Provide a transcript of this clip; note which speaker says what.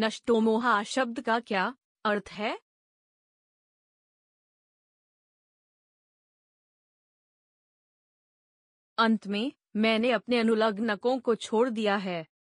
Speaker 1: नष्टोमोहा शब्द का क्या अर्थ है अंत में मैंने अपने अनुलग्नकों को छोड़ दिया है